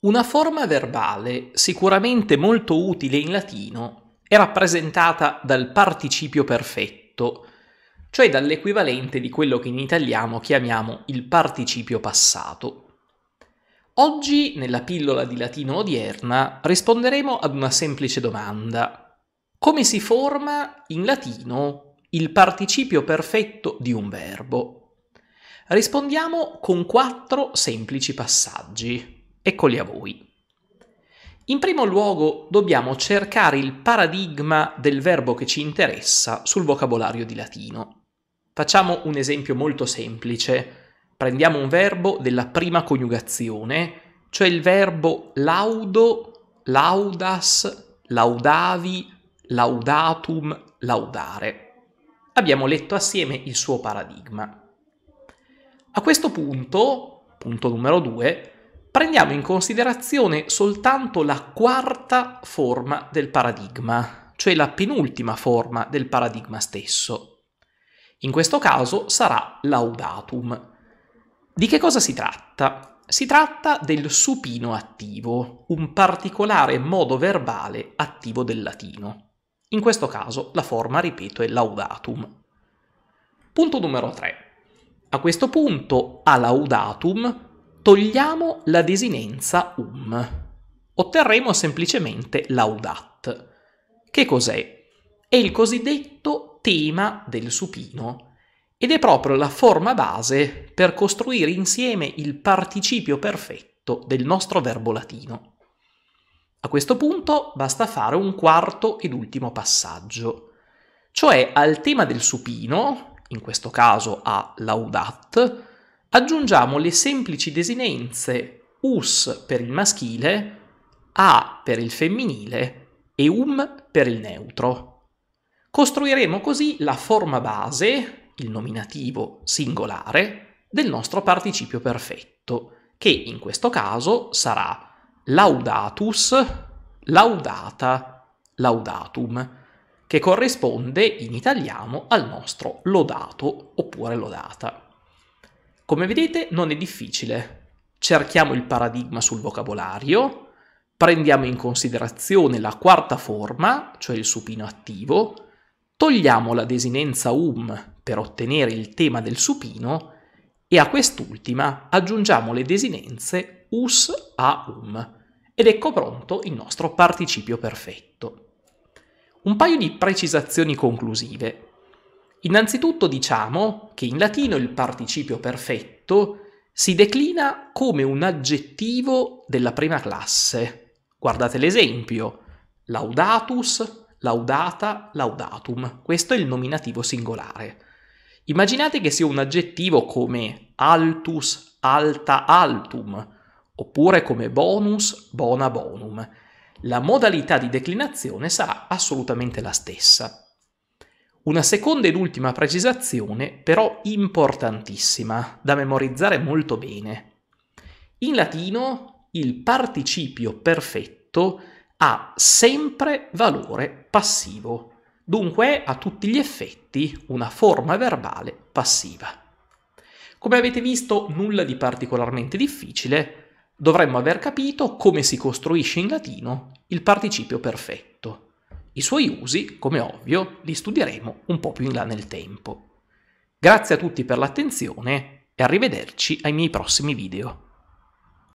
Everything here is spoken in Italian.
Una forma verbale sicuramente molto utile in latino è rappresentata dal participio perfetto, cioè dall'equivalente di quello che in italiano chiamiamo il participio passato. Oggi, nella pillola di latino odierna, risponderemo ad una semplice domanda. Come si forma in latino il participio perfetto di un verbo? Rispondiamo con quattro semplici passaggi. Eccoli a voi. In primo luogo dobbiamo cercare il paradigma del verbo che ci interessa sul vocabolario di latino. Facciamo un esempio molto semplice. Prendiamo un verbo della prima coniugazione, cioè il verbo laudo, laudas, laudavi, laudatum, laudare. Abbiamo letto assieme il suo paradigma. A questo punto, punto numero due, prendiamo in considerazione soltanto la quarta forma del paradigma, cioè la penultima forma del paradigma stesso. In questo caso sarà l'audatum. Di che cosa si tratta? Si tratta del supino attivo, un particolare modo verbale attivo del latino. In questo caso la forma, ripeto, è l'audatum. Punto numero 3. A questo punto, a laudatum togliamo la desinenza um. Otterremo semplicemente l'audat. Che cos'è? È il cosiddetto tema del supino ed è proprio la forma base per costruire insieme il participio perfetto del nostro verbo latino. A questo punto basta fare un quarto ed ultimo passaggio, cioè al tema del supino, in questo caso a laudat, aggiungiamo le semplici desinenze us per il maschile, a per il femminile e um per il neutro. Costruiremo così la forma base, il nominativo singolare, del nostro participio perfetto, che in questo caso sarà laudatus, laudata, laudatum, che corrisponde in italiano al nostro lodato oppure lodata. Come vedete non è difficile. Cerchiamo il paradigma sul vocabolario, prendiamo in considerazione la quarta forma, cioè il supino attivo, togliamo la desinenza um per ottenere il tema del supino e a quest'ultima aggiungiamo le desinenze us a um ed ecco pronto il nostro participio perfetto. Un paio di precisazioni conclusive. Innanzitutto diciamo che in latino il participio perfetto si declina come un aggettivo della prima classe. Guardate l'esempio, laudatus, laudata, laudatum. Questo è il nominativo singolare. Immaginate che sia un aggettivo come altus, alta, altum, oppure come bonus, bona, bonum. La modalità di declinazione sarà assolutamente la stessa. Una seconda ed ultima precisazione, però importantissima, da memorizzare molto bene. In latino il participio perfetto ha sempre valore passivo, dunque è a tutti gli effetti una forma verbale passiva. Come avete visto, nulla di particolarmente difficile, dovremmo aver capito come si costruisce in latino il participio perfetto. I suoi usi, come ovvio, li studieremo un po' più in là nel tempo. Grazie a tutti per l'attenzione e arrivederci ai miei prossimi video.